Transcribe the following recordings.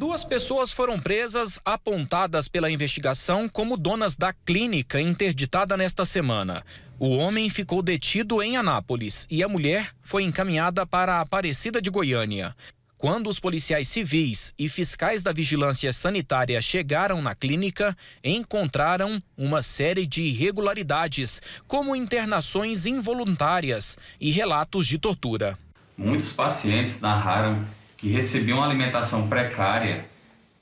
Duas pessoas foram presas, apontadas pela investigação como donas da clínica interditada nesta semana. O homem ficou detido em Anápolis e a mulher foi encaminhada para a Aparecida de Goiânia. Quando os policiais civis e fiscais da vigilância sanitária chegaram na clínica, encontraram uma série de irregularidades, como internações involuntárias e relatos de tortura. Muitos pacientes narraram que recebiam uma alimentação precária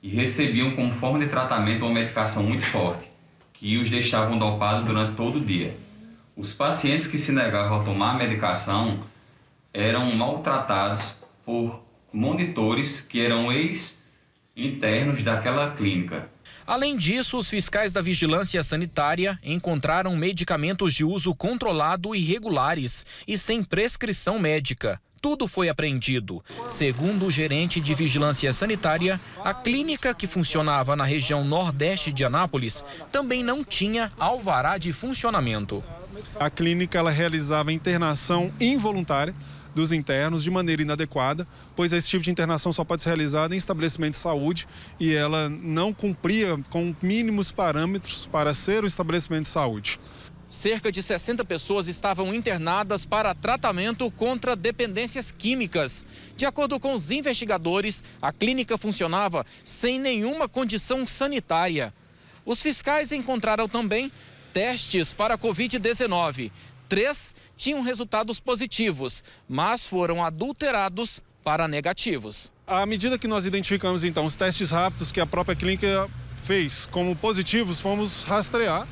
e recebiam como forma de tratamento uma medicação muito forte, que os deixavam dopados durante todo o dia. Os pacientes que se negavam a tomar a medicação eram maltratados por monitores que eram ex-internos daquela clínica. Além disso, os fiscais da Vigilância Sanitária encontraram medicamentos de uso controlado irregulares e sem prescrição médica. Tudo foi apreendido. Segundo o gerente de vigilância sanitária, a clínica que funcionava na região nordeste de Anápolis também não tinha alvará de funcionamento. A clínica ela realizava internação involuntária dos internos de maneira inadequada, pois esse tipo de internação só pode ser realizada em estabelecimento de saúde e ela não cumpria com mínimos parâmetros para ser o estabelecimento de saúde cerca de 60 pessoas estavam internadas para tratamento contra dependências químicas. De acordo com os investigadores, a clínica funcionava sem nenhuma condição sanitária. Os fiscais encontraram também testes para a Covid-19. Três tinham resultados positivos, mas foram adulterados para negativos. À medida que nós identificamos então os testes rápidos que a própria clínica fez como positivos, fomos rastrear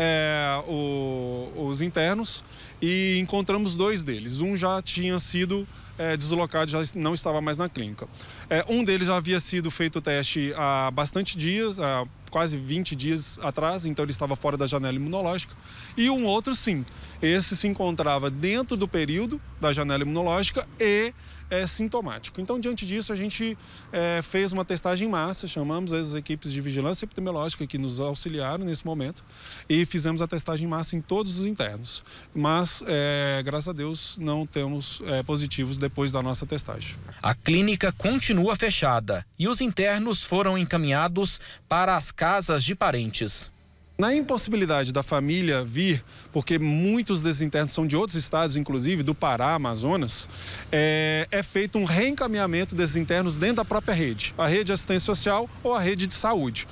é, o, os internos e encontramos dois deles. Um já tinha sido é, deslocado, já não estava mais na clínica. É, um deles já havia sido feito o teste há bastante dias, há quase 20 dias atrás, então ele estava fora da janela imunológica. E um outro, sim, esse se encontrava dentro do período da janela imunológica e é sintomático. Então, diante disso, a gente é, fez uma testagem em massa, chamamos as equipes de vigilância epidemiológica que nos auxiliaram nesse momento e fizemos a testagem em massa em todos os internos. Mas mas é, graças a Deus não temos é, positivos depois da nossa testagem. A clínica continua fechada e os internos foram encaminhados para as casas de parentes. Na impossibilidade da família vir, porque muitos desses internos são de outros estados, inclusive do Pará, Amazonas, é, é, feito um reencaminhamento desses internos dentro da própria rede, a rede de assistência social ou a rede de saúde.